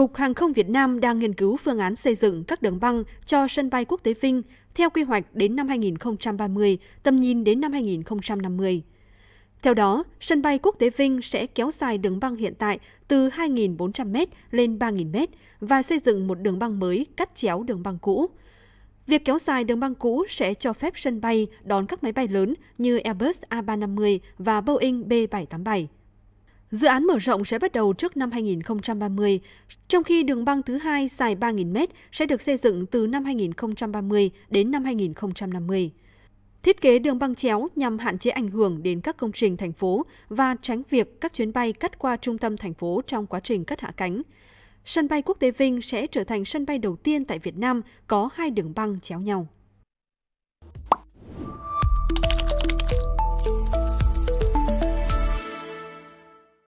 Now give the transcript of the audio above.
Cục Hàng không Việt Nam đang nghiên cứu phương án xây dựng các đường băng cho sân bay quốc tế Vinh theo quy hoạch đến năm 2030, tầm nhìn đến năm 2050. Theo đó, sân bay quốc tế Vinh sẽ kéo dài đường băng hiện tại từ 2.400m lên 3.000m và xây dựng một đường băng mới cắt chéo đường băng cũ. Việc kéo dài đường băng cũ sẽ cho phép sân bay đón các máy bay lớn như Airbus A350 và Boeing B787. Dự án mở rộng sẽ bắt đầu trước năm 2030, trong khi đường băng thứ hai dài 3.000m sẽ được xây dựng từ năm 2030 đến năm 2050. Thiết kế đường băng chéo nhằm hạn chế ảnh hưởng đến các công trình thành phố và tránh việc các chuyến bay cắt qua trung tâm thành phố trong quá trình cất hạ cánh. Sân bay quốc tế Vinh sẽ trở thành sân bay đầu tiên tại Việt Nam có hai đường băng chéo nhau.